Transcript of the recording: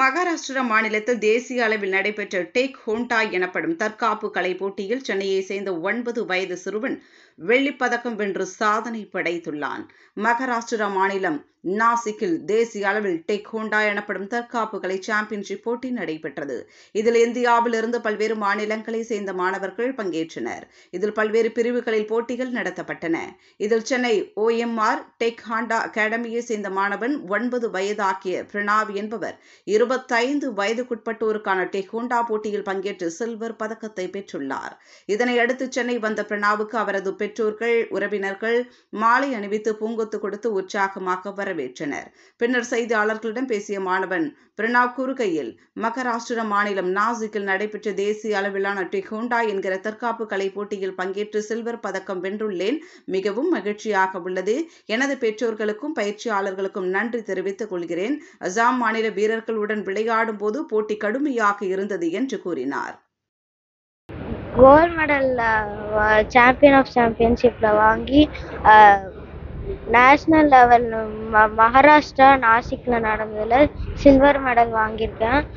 மகாராஷ்டிர மாநிலத்தில் தேசிய அளவில் நடைபெற்ற டேக் ஹோண்டா எனப்படும் தற்காப்பு கலை போட்டியில் சென்னையை சேர்ந்த ஒன்பது வயது சிறுவன் வெள்ளிப்பதக்கம் வென்று சாதனை படைத்துள்ளான் மகாராஷ்டிரா மாநிலம் நாசிக்கில் தேசிய அளவில் டெக் ஹோண்டா எனப்படும் தற்காப்பு கலை சாம்பியன்ஷிப் போட்டி நடைபெற்றது இதில் இந்தியாவிலிருந்து பல்வேறு மாநிலங்களை சேர்ந்த மாணவர்கள் பங்கேற்றனர் இதில் பல்வேறு பிரிவுகளில் போட்டிகள் நடத்தப்பட்டன இதில் சென்னை ஓஎம்ஆர் டெக் ஹாண்டா அகாடமியை சேர்ந்த மாணவன் ஒன்பது வயதாகிய பிரணாவ் என்பவர் இருபத்தைந்து வயதுக்குட்பட்டோருக்கான டெக் ஹோண்டா போட்டியில் பங்கேற்று சில்வர் பதக்கத்தை பெற்றுள்ளார் இதனையடுத்து சென்னை வந்த பிரணாவுக்கு அவரது பெற்றோர்கள் உறவினர்கள் மாலை அணிவித்து பூங்கொத்து கொடுத்து உற்சாகமாக வர வரவேற்றனர் பின்னர் செய்தியாளர்களிடம் பேசிய மாணவன் பிரணாப் கூறுகையில் மகாராஷ்டிர மாநிலம் நாசிக்கில் நடைபெற்ற தேசிய அளவிலான டிகோண்டா என்கிற தற்காப்பு கலை போட்டியில் பங்கேற்று சில்வர் பதக்கம் வென்றுள்ளேன் மிகவும் மகிழ்ச்சியாக உள்ளது எனது பெற்றோர்களுக்கும் பயிற்சியாளர்களுக்கும் நன்றி தெரிவித்துக் கொள்கிறேன் அசாம் மாநில வீரர்களுடன் விளையாடும் போது போட்டி கடுமையாக இருந்தது என்று கூறினார் கோல்ட் மெடலில் சாம்பியன் ஆஃப் சாம்பியன்ஷிப்பில் வாங்கி uh, நேஷ்னல் லெவல் ம மஹாராஷ்ட்ரா நாசிக்கில் நடந்ததில் சில்வர் மெடல் வாங்கியிருக்கேன்